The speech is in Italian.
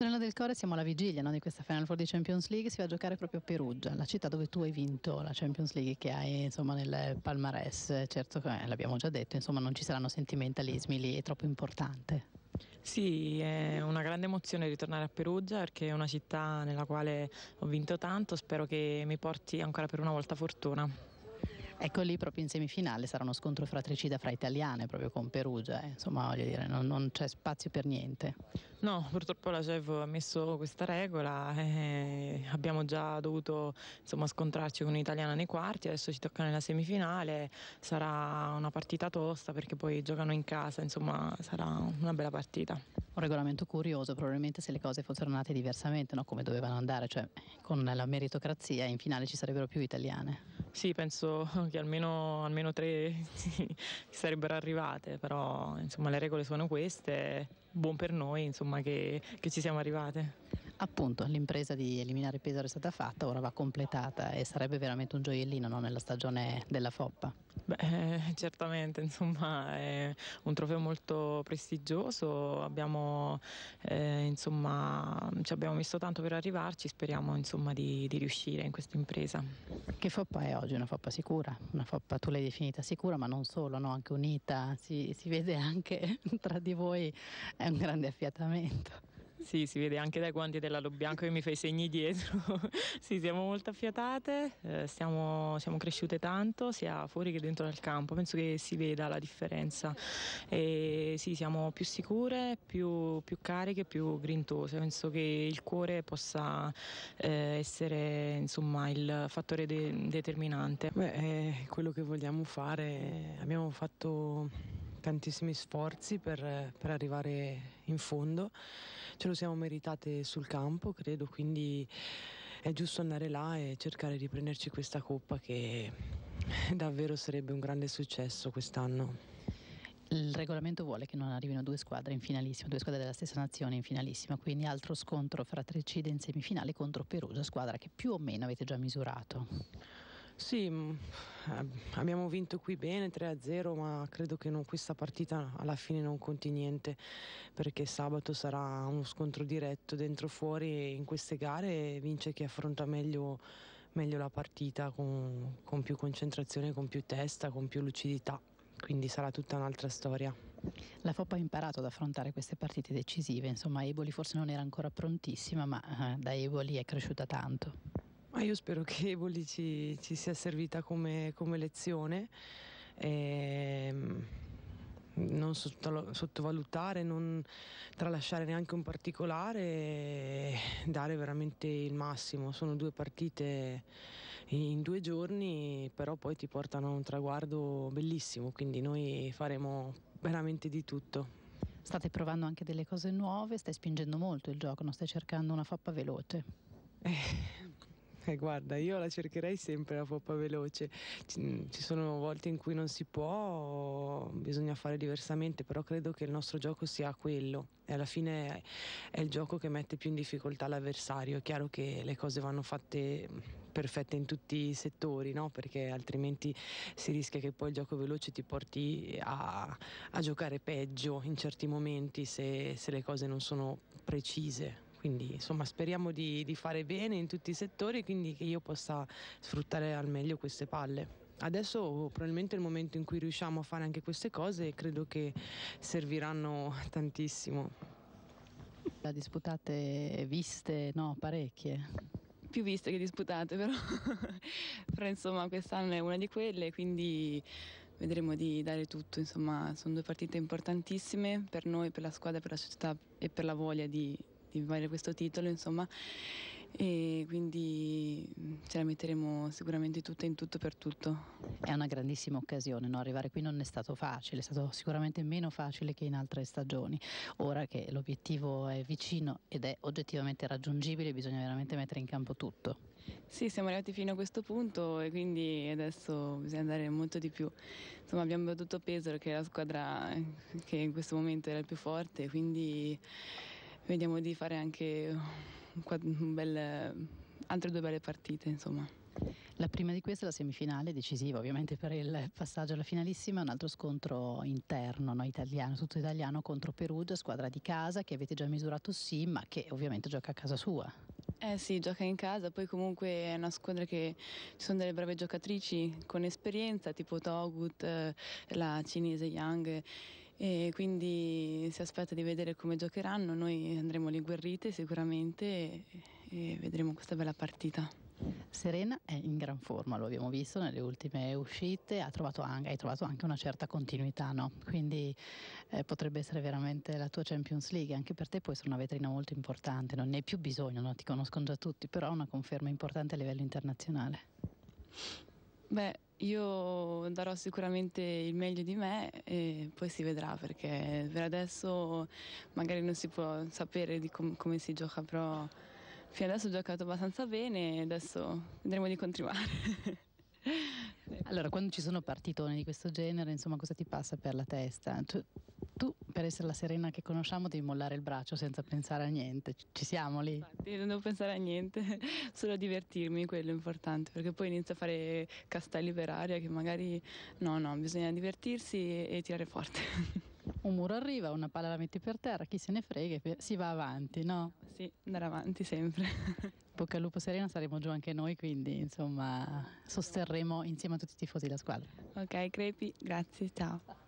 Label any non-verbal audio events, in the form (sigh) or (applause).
Tornando del Core siamo alla vigilia no, di questa Final Four di Champions League, si va a giocare proprio a Perugia, la città dove tu hai vinto la Champions League che hai insomma, nel palmarès, certo eh, l'abbiamo già detto, insomma, non ci saranno sentimentalismi lì, è troppo importante. Sì, è una grande emozione ritornare a Perugia perché è una città nella quale ho vinto tanto, spero che mi porti ancora per una volta fortuna. Ecco lì proprio in semifinale sarà uno scontro fratricida fra italiane, proprio con Perugia, eh. insomma voglio dire, non, non, c'è spazio per niente. No, purtroppo la CEV ha messo questa regola, eh, abbiamo già dovuto insomma, scontrarci con un'italiana nei quarti, adesso ci tocca nella semifinale, sarà una partita tosta perché poi giocano in casa, insomma sarà una bella partita. Un regolamento curioso, probabilmente se le cose fossero nate diversamente, no? come dovevano andare, cioè con la meritocrazia in finale ci sarebbero più italiane. Sì, penso (laughs) che almeno, almeno tre sì, (laughs) sarebbero arrivate, però insomma, le regole sono queste, buon per noi insomma, che, che ci siamo arrivate. Appunto, l'impresa di eliminare Pesaro è stata fatta, ora va completata e sarebbe veramente un gioiellino no? nella stagione della Foppa. Beh, (laughs) certamente, insomma, è un trofeo molto prestigioso, abbiamo, eh, insomma, ci abbiamo messo tanto per arrivarci, speriamo insomma, di, di, riuscire in questa impresa. Che foppa è oggi? Una foppa sicura, una foppa tu l'hai definita sicura, ma non solo, no? anche unita, si, si vede anche (laughs) tra di voi, è un grande affiatamento. Sì, si vede anche dai guanti della Bianco che mi fai segni dietro. (laughs) sì, siamo molto affiatate, eh, siamo, siamo, cresciute tanto sia fuori che dentro al campo, penso che si veda la differenza. E, sì, siamo più sicure, più, più cariche, più grintose, penso che il cuore possa eh, essere insomma, il fattore de- determinante. Beh, eh, quello che vogliamo fare, abbiamo fatto tantissimi sforzi per, per, arrivare in fondo, ce lo siamo meritate sul campo credo, quindi è giusto andare là e cercare di prenderci questa coppa che (laughs) davvero sarebbe un grande successo quest'anno. Il regolamento vuole che non arrivino due squadre in finalissima, due squadre della stessa nazione in finalissima, quindi altro scontro fra Trecide in semifinale contro Perugia, squadra che più o meno avete già misurato. Sì, mm, eh, abbiamo vinto qui bene 3-0, ma credo che non, questa partita alla fine non conti niente, perché sabato sarà uno scontro diretto dentro fuori e in queste gare vince chi affronta meglio, meglio la partita, con, con più concentrazione, con più testa, con più lucidità quindi sarà tutta un'altra storia. La FOP ha imparato ad affrontare queste partite decisive, insomma Eboli forse non era ancora prontissima, ma eh, da Eboli è cresciuta tanto. Ma io spero che Eboli ci, ci sia servita come, come lezione. E, ehm, non sottovalutare, non tralasciare neanche un particolare dare veramente il massimo. Sono due partite in due giorni, però poi ti portano a un traguardo bellissimo, quindi noi faremo veramente di tutto. State provando anche delle cose nuove, stai spingendo molto il gioco, non stai cercando una fappa veloce. Eh, (laughs) (laughs) Guarda, io la cercherei sempre la poppa veloce. Ci sono volte in cui non si può, bisogna fare diversamente, però credo che il nostro gioco sia quello. E alla fine è il gioco che mette più in difficoltà l'avversario. È chiaro che le cose vanno fatte perfette in tutti i settori, no? perché altrimenti si rischia che poi il gioco veloce ti porti a, a giocare peggio in certi momenti se, se le cose non sono precise. Quindi insomma speriamo di, di fare bene in tutti i settori, quindi che io possa sfruttare al meglio queste palle. Adesso oh, probabilmente è il momento in cui riusciamo a fare anche queste cose e credo che serviranno (laughs) tantissimo. La disputate viste, no, parecchie più viste che disputate, però. (laughs) però insomma quest'anno è una di quelle, quindi vedremo di dare tutto. Insomma, sono due partite importantissime per noi, per la squadra, per la società e per la voglia di di fare questo titolo, insomma, e quindi mm, ce la metteremo sicuramente tutta in tutto per tutto. È una grandissima occasione, no? arrivare qui non è stato facile, è stato sicuramente meno facile che in altre stagioni. Ora che l'obiettivo è vicino ed è oggettivamente raggiungibile, bisogna veramente mettere in campo tutto. Sì, siamo arrivati fino a questo punto e quindi adesso bisogna andare molto di più. Insomma, abbiamo battuto Pesaro che è la squadra che in questo momento era il più forte, quindi vediamo di fare anche bel, altre due belle partite, insomma. La prima di queste è la semifinale, decisiva ovviamente per il passaggio alla finalissima, un altro scontro interno, no? italiano, tutto italiano contro Perugia, squadra di casa che avete già misurato sì, ma che ovviamente gioca a casa sua. Eh sì, gioca in casa, poi comunque è una squadra che ci sono delle brave giocatrici con esperienza, tipo Togut, eh, la cinese Yang e quindi si aspetta di vedere come giocheranno, noi andremo lì guerrite sicuramente e, vedremo questa bella partita. Serena è in gran forma, lo abbiamo visto nelle ultime uscite, ha trovato anche, hai trovato anche una certa continuità, no? quindi eh, potrebbe essere veramente la tua Champions League, anche per te può essere una vetrina molto importante, non ne hai più bisogno, no? ti conoscono già tutti, però ha una conferma importante a livello internazionale. Beh, io darò sicuramente il meglio di me e poi si vedrà perché per adesso magari non si può sapere di com- come si gioca, però fino adesso ho giocato abbastanza bene e adesso vedremo di continuare. (laughs) allora, quando ci sono partitoni di questo genere, insomma, cosa ti passa per la testa? Tu tu per essere la Serena che conosciamo devi mollare il braccio senza pensare a niente, ci siamo lì? Infatti, non devo pensare a niente, (laughs) solo a divertirmi, quello è importante, perché poi inizio a fare castelli per aria che magari no, no, bisogna divertirsi e, e tirare forte. (laughs) un muro arriva, una palla la metti per terra, chi se ne frega, si va avanti, no? Sì, andare avanti sempre. (laughs) Bocca al lupo Serena, saremo giù anche noi, quindi insomma sosterremo insieme a tutti i tifosi la squadra. Ok, Crepi, grazie, ciao.